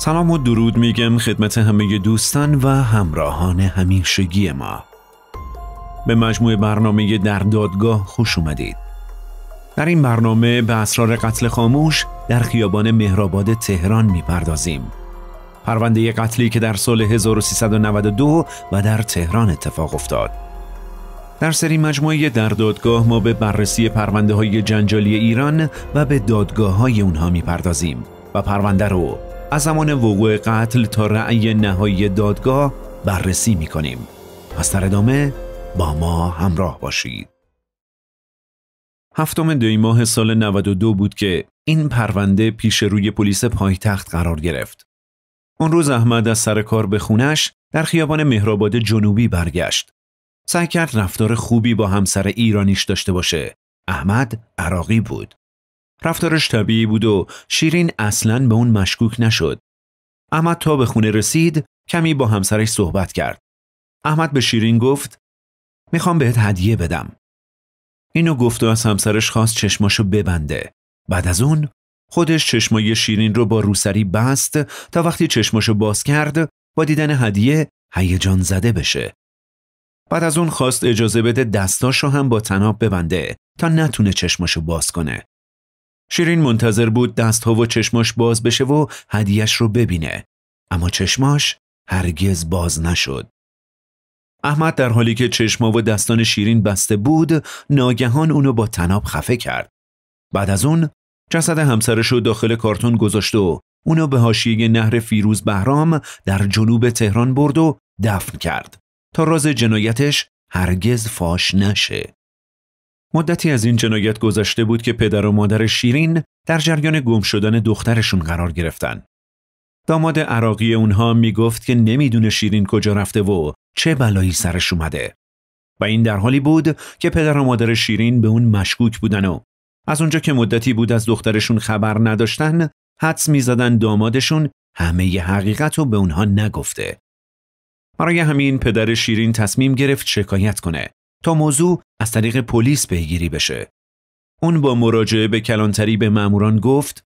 سلام و درود میگم خدمت همه دوستان و همراهان همیشگی ما به مجموعه برنامه در دادگاه خوش اومدید در این برنامه به اسرار قتل خاموش در خیابان مهرآباد تهران میپردازیم پرونده قتلی که در سال 1392 و در تهران اتفاق افتاد در سری مجموعه در دادگاه ما به بررسی پرونده های جنجالی ایران و به دادگاه های اونها میپردازیم و پرونده رو از زمان وقوع قتل تا رأی نهایی دادگاه بررسی می کنیم. پس در ادامه با ما همراه باشید. هفتم دی ماه سال 92 بود که این پرونده پیش روی پلیس پایتخت قرار گرفت. اون روز احمد از سر کار به خونش در خیابان مهرآباد جنوبی برگشت. سعی کرد رفتار خوبی با همسر ایرانیش داشته باشه. احمد عراقی بود. رفتارش طبیعی بود و شیرین اصلا به اون مشکوک نشد. احمد تا به خونه رسید کمی با همسرش صحبت کرد. احمد به شیرین گفت میخوام بهت هدیه بدم. اینو گفت و از همسرش خواست چشماشو ببنده. بعد از اون خودش چشمای شیرین رو با روسری بست تا وقتی چشماشو باز کرد با دیدن هدیه هیجان زده بشه. بعد از اون خواست اجازه بده دستاشو هم با تناب ببنده تا نتونه چشماشو باز کنه. شیرین منتظر بود دستها و چشماش باز بشه و هدیش رو ببینه. اما چشماش هرگز باز نشد. احمد در حالی که چشما و دستان شیرین بسته بود ناگهان اونو با تناب خفه کرد. بعد از اون جسد همسرش رو داخل کارتون گذاشت و اونو به حاشیه نهر فیروز بهرام در جنوب تهران برد و دفن کرد تا راز جنایتش هرگز فاش نشه. مدتی از این جنایت گذشته بود که پدر و مادر شیرین در جریان گم شدن دخترشون قرار گرفتن. داماد عراقی اونها میگفت که نمیدونه شیرین کجا رفته و چه بلایی سرش اومده. و این در حالی بود که پدر و مادر شیرین به اون مشکوک بودن و از اونجا که مدتی بود از دخترشون خبر نداشتن حدس میزدن دامادشون همه ی حقیقت رو به اونها نگفته. برای همین پدر شیرین تصمیم گرفت شکایت کنه تا موضوع از طریق پلیس پیگیری بشه. اون با مراجعه به کلانتری به ماموران گفت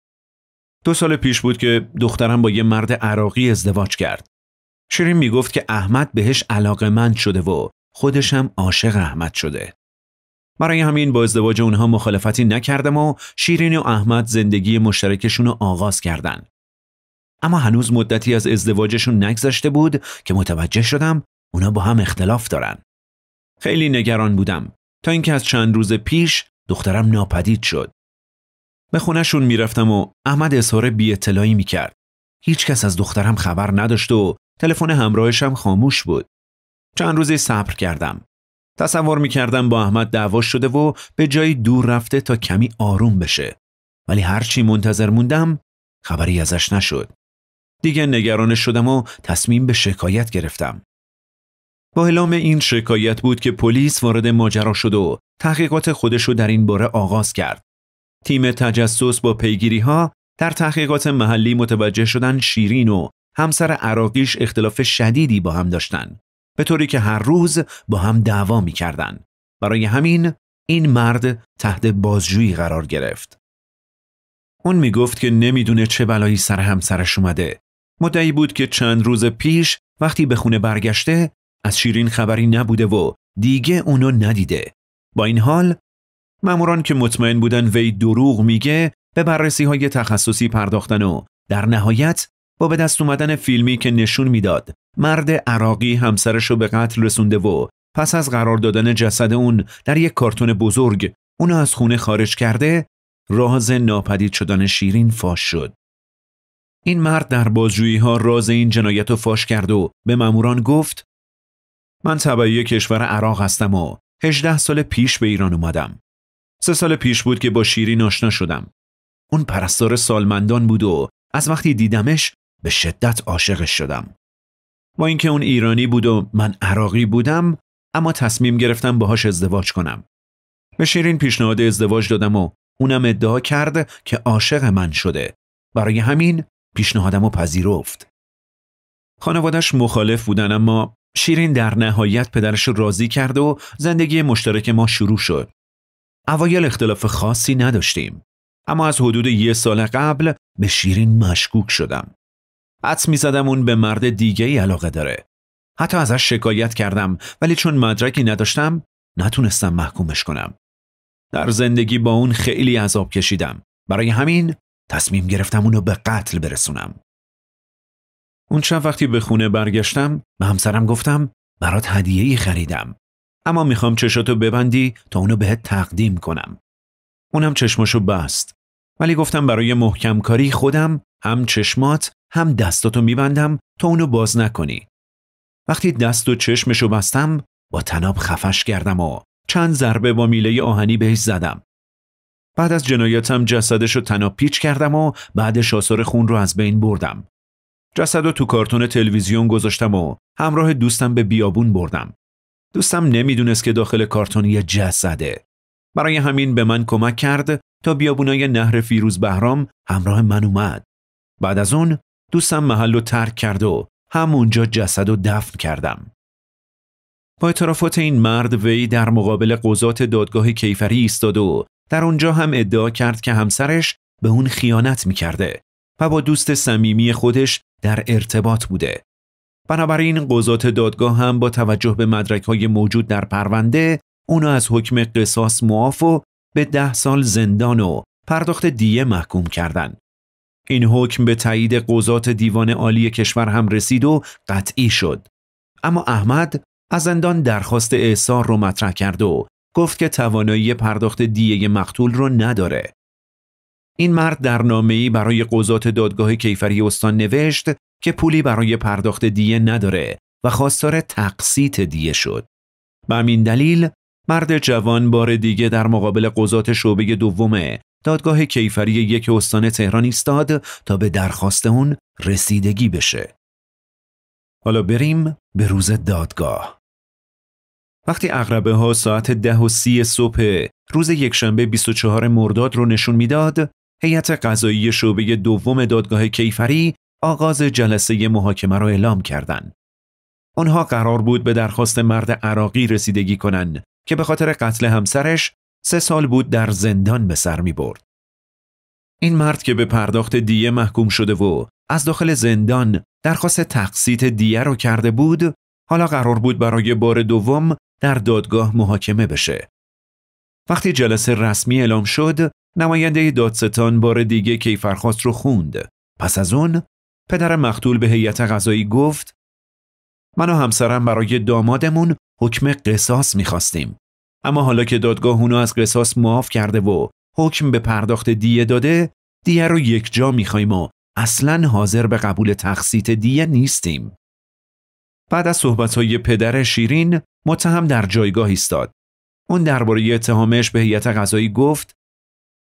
دو سال پیش بود که دخترم با یه مرد عراقی ازدواج کرد. شیرین میگفت که احمد بهش علاقه مند شده و خودش هم عاشق احمد شده. برای همین با ازدواج اونها مخالفتی نکردم و شیرین و احمد زندگی مشترکشون رو آغاز کردن. اما هنوز مدتی از ازدواجشون نگذشته بود که متوجه شدم اونا با هم اختلاف دارن. خیلی نگران بودم تا اینکه از چند روز پیش دخترم ناپدید شد. به خونشون میرفتم و احمد اظهار بی اطلاعی میکرد. هیچ کس از دخترم خبر نداشت و تلفن همراهشم خاموش بود. چند روزی صبر کردم. تصور میکردم با احمد دعوا شده و به جایی دور رفته تا کمی آروم بشه. ولی هرچی منتظر موندم خبری ازش نشد. دیگه نگرانش شدم و تصمیم به شکایت گرفتم. با اعلام این شکایت بود که پلیس وارد ماجرا شد و تحقیقات خودش در این باره آغاز کرد. تیم تجسس با پیگیری ها در تحقیقات محلی متوجه شدن شیرین و همسر عراقیش اختلاف شدیدی با هم داشتند به طوری که هر روز با هم دعوا میکردن برای همین این مرد تحت بازجویی قرار گرفت اون گفت که دونه چه بلایی سر همسرش اومده مدعی بود که چند روز پیش وقتی به خونه برگشته از شیرین خبری نبوده و دیگه اونو ندیده. با این حال ماموران که مطمئن بودن وی دروغ میگه به بررسی های تخصصی پرداختن و در نهایت با به دست اومدن فیلمی که نشون میداد مرد عراقی همسرش رو به قتل رسونده و پس از قرار دادن جسد اون در یک کارتون بزرگ اونو از خونه خارج کرده راز ناپدید شدن شیرین فاش شد. این مرد در بازجویی ها راز این جنایت رو فاش کرد و به ماموران گفت من تبعی کشور عراق هستم و 18 سال پیش به ایران اومدم. سه سال پیش بود که با شیرین آشنا شدم. اون پرستار سالمندان بود و از وقتی دیدمش به شدت عاشقش شدم. با اینکه اون ایرانی بود و من عراقی بودم اما تصمیم گرفتم باهاش ازدواج کنم. به شیرین پیشنهاد ازدواج دادم و اونم ادعا کرد که عاشق من شده. برای همین پیشنهادم و پذیرفت. خانوادش مخالف بودن اما شیرین در نهایت پدرش راضی کرد و زندگی مشترک ما شروع شد. اوایل اختلاف خاصی نداشتیم. اما از حدود یه سال قبل به شیرین مشکوک شدم. می میزدم اون به مرد دیگه ای علاقه داره. حتی ازش شکایت کردم ولی چون مدرکی نداشتم نتونستم محکومش کنم. در زندگی با اون خیلی عذاب کشیدم. برای همین تصمیم گرفتم اونو به قتل برسونم. اون شب وقتی به خونه برگشتم به همسرم گفتم برات هدیه ای خریدم اما میخوام چشاتو ببندی تا اونو بهت تقدیم کنم اونم چشمشو بست ولی گفتم برای محکم کاری خودم هم چشمات هم دستاتو میبندم تا اونو باز نکنی وقتی دست و چشمشو بستم با تناب خفش کردم و چند ضربه با میله آهنی بهش زدم بعد از جنایتم جسدشو رو تناب پیچ کردم و بعدش آثار خون رو از بین بردم جسد و تو کارتون تلویزیون گذاشتم و همراه دوستم به بیابون بردم. دوستم نمیدونست که داخل کارتون یه جسده. برای همین به من کمک کرد تا بیابونای نهر فیروز بهرام همراه من اومد. بعد از اون دوستم محل رو ترک کرد و همونجا جسد و دفن کردم. با اعترافات این مرد وی در مقابل قضات دادگاه کیفری ایستاد و در اونجا هم ادعا کرد که همسرش به اون خیانت میکرده و با دوست صمیمی خودش در ارتباط بوده. بنابراین قضات دادگاه هم با توجه به مدرک های موجود در پرونده اونو از حکم قصاص معاف و به ده سال زندان و پرداخت دیه محکوم کردند. این حکم به تایید قضات دیوان عالی کشور هم رسید و قطعی شد. اما احمد از زندان درخواست احسار رو مطرح کرد و گفت که توانایی پرداخت دیه مقتول رو نداره. این مرد در نامه‌ای برای قضات دادگاه کیفری استان نوشت که پولی برای پرداخت دیه نداره و خواستار تقسیط دیه شد. به همین دلیل مرد جوان بار دیگه در مقابل قضات شعبه دوم دادگاه کیفری یک استان تهران ایستاد تا به درخواست اون رسیدگی بشه. حالا بریم به روز دادگاه. وقتی اغربه ها ساعت ده و سی صبح روز یکشنبه 24 مرداد رو نشون میداد هیئت قضایی شعبه دوم دادگاه کیفری آغاز جلسه محاکمه را اعلام کردند. آنها قرار بود به درخواست مرد عراقی رسیدگی کنند که به خاطر قتل همسرش سه سال بود در زندان به سر می برد. این مرد که به پرداخت دیه محکوم شده و از داخل زندان درخواست تقسیط دیه را کرده بود حالا قرار بود برای بار دوم در دادگاه محاکمه بشه. وقتی جلسه رسمی اعلام شد نماینده دادستان بار دیگه کیفرخواست رو خوند. پس از اون پدر مقتول به هیئت غذایی گفت من و همسرم برای دامادمون حکم قصاص میخواستیم. اما حالا که دادگاه اونو از قصاص معاف کرده و حکم به پرداخت دیه داده دیه رو یک جا میخوایم و اصلا حاضر به قبول تقسیط دیه نیستیم. بعد از صحبتهای پدر شیرین متهم در جایگاه ایستاد. اون درباره اتهامش به هیئت غذایی گفت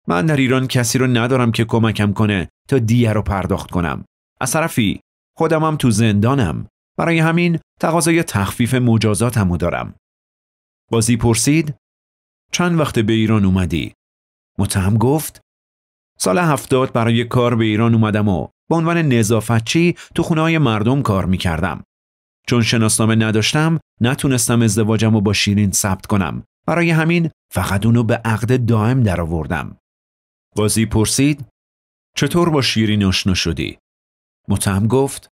من در ایران کسی رو ندارم که کمکم کنه تا دیه رو پرداخت کنم. از طرفی خودمم تو زندانم. برای همین تقاضای تخفیف مجازاتم رو دارم. بازی پرسید چند وقت به ایران اومدی؟ متهم گفت سال هفتاد برای کار به ایران اومدم و به عنوان نظافتچی تو خونه های مردم کار میکردم. چون شناسنامه نداشتم نتونستم ازدواجم رو با شیرین ثبت کنم برای همین فقط اونو به عقد دائم درآوردم قاضی پرسید چطور با شیرین آشنا شدی؟ متهم گفت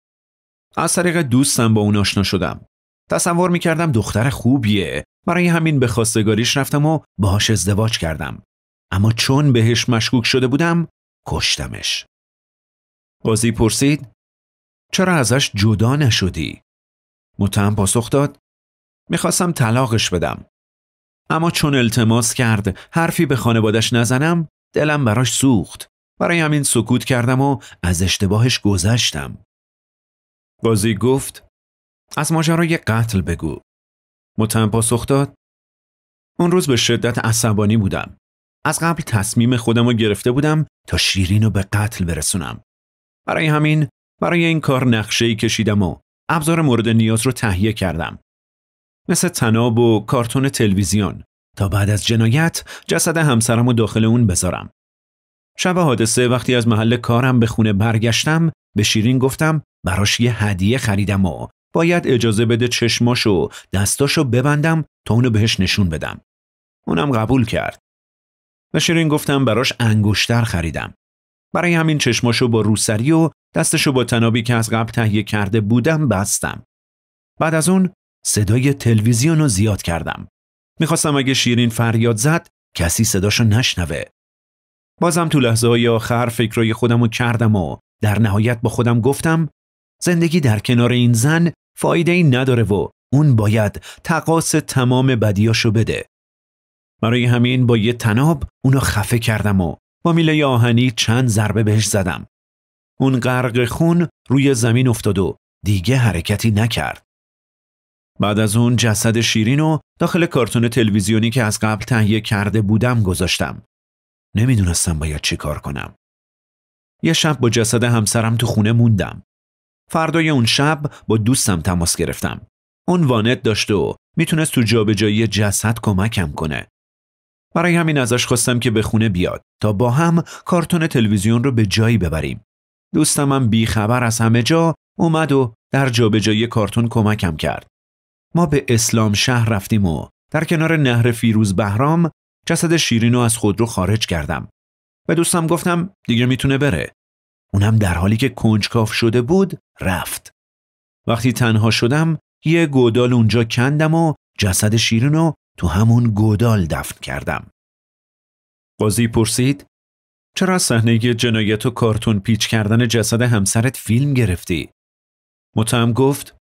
از طریق دوستم با اون آشنا شدم. تصور میکردم دختر خوبیه. برای همین به خواستگاریش رفتم و باهاش ازدواج کردم. اما چون بهش مشکوک شده بودم کشتمش. قاضی پرسید چرا ازش جدا نشدی؟ متهم پاسخ داد میخواستم طلاقش بدم. اما چون التماس کرد حرفی به خانوادش نزنم دلم براش سوخت برای همین سکوت کردم و از اشتباهش گذشتم بازی گفت از ماجرای قتل بگو متهم پاسخ داد اون روز به شدت عصبانی بودم از قبل تصمیم خودم رو گرفته بودم تا شیرین رو به قتل برسونم برای همین برای این کار نقشه ای کشیدم و ابزار مورد نیاز رو تهیه کردم مثل تناب و کارتون تلویزیون تا بعد از جنایت جسد همسرم و داخل اون بذارم. شب حادثه وقتی از محل کارم به خونه برگشتم به شیرین گفتم براش یه هدیه خریدم و باید اجازه بده و دستاشو ببندم تا اونو بهش نشون بدم. اونم قبول کرد. به شیرین گفتم براش انگشتر خریدم. برای همین چشماشو با روسری و دستشو با تنابی که از قبل تهیه کرده بودم بستم. بعد از اون صدای تلویزیون رو زیاد کردم. میخواستم اگه شیرین فریاد زد کسی صداشو نشنوه بازم تو لحظه های آخر فکرای خودم رو کردم و در نهایت با خودم گفتم زندگی در کنار این زن فایده ای نداره و اون باید تقاس تمام بدیاشو بده. برای همین با یه تناب اونو خفه کردم و با میله آهنی چند ضربه بهش زدم. اون غرق خون روی زمین افتاد و دیگه حرکتی نکرد. بعد از اون جسد شیرین و داخل کارتون تلویزیونی که از قبل تهیه کرده بودم گذاشتم. نمیدونستم باید چی کار کنم. یه شب با جسد همسرم تو خونه موندم. فردای اون شب با دوستم تماس گرفتم. اون وانت داشته و میتونست تو جابجایی جسد کمکم کنه. برای همین ازش خواستم که به خونه بیاد تا با هم کارتون تلویزیون رو به جایی ببریم. دوستم هم بیخبر از همه جا اومد و در جابجایی کارتون کمکم کرد. ما به اسلام شهر رفتیم و در کنار نهر فیروز بهرام جسد شیرین رو از رو خارج کردم. به دوستم گفتم دیگه میتونه بره. اونم در حالی که کنجکاف شده بود رفت. وقتی تنها شدم یه گودال اونجا کندم و جسد شیرین تو همون گودال دفن کردم. قاضی پرسید چرا صحنه جنایت و کارتون پیچ کردن جسد همسرت فیلم گرفتی؟ متهم گفت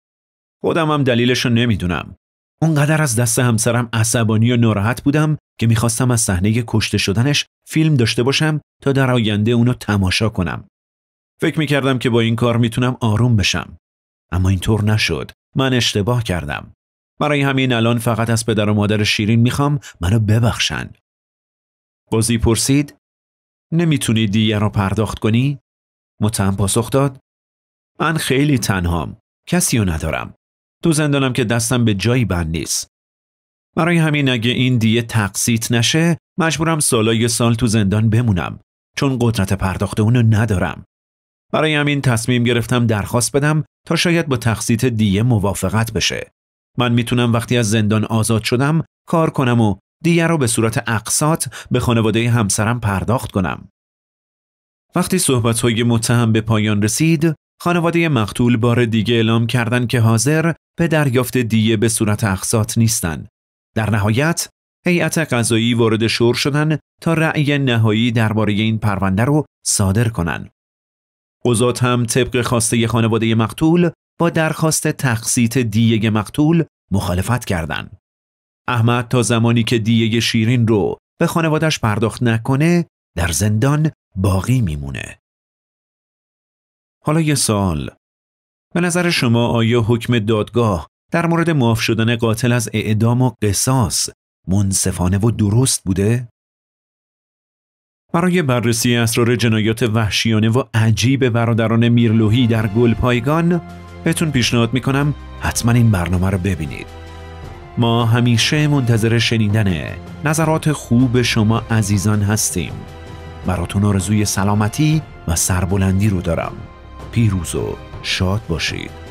خودم هم رو نمیدونم. اونقدر از دست همسرم عصبانی و ناراحت بودم که میخواستم از صحنه کشته شدنش فیلم داشته باشم تا در آینده اونو تماشا کنم. فکر میکردم که با این کار میتونم آروم بشم. اما اینطور نشد. من اشتباه کردم. برای همین الان فقط از پدر و مادر شیرین میخوام منو ببخشن. بازی پرسید نمیتونی دیگه رو پرداخت کنی؟ متهم پاسخ داد من خیلی تنهام. کسی رو ندارم. تو زندانم که دستم به جایی بند نیست. برای همین اگه این دیه تقسیط نشه مجبورم سالای سال تو زندان بمونم چون قدرت پرداخت اونو ندارم. برای همین تصمیم گرفتم درخواست بدم تا شاید با تقسیط دیه موافقت بشه. من میتونم وقتی از زندان آزاد شدم کار کنم و دیه رو به صورت اقساط به خانواده همسرم پرداخت کنم. وقتی صحبت های متهم به پایان رسید، خانواده مقتول بار دیگه اعلام کردند که حاضر به دریافت دیه به صورت اقساط نیستند. در نهایت هیئت قضایی وارد شور شدن تا رأی نهایی درباره این پرونده رو صادر کنن. قضات هم طبق خواسته خانواده مقتول با درخواست تقسیط دیه مقتول مخالفت کردند. احمد تا زمانی که دیه شیرین رو به خانوادش پرداخت نکنه در زندان باقی میمونه. حالا یه سال به نظر شما آیا حکم دادگاه در مورد معاف شدن قاتل از اعدام و قصاص منصفانه و درست بوده؟ برای بررسی اسرار جنایات وحشیانه و عجیب برادران میرلوهی در گلپایگان، پایگان بهتون پیشنهاد میکنم حتما این برنامه رو ببینید. ما همیشه منتظر شنیدن نظرات خوب شما عزیزان هستیم. براتون آرزوی سلامتی و سربلندی رو دارم. پیروز و شاد باشید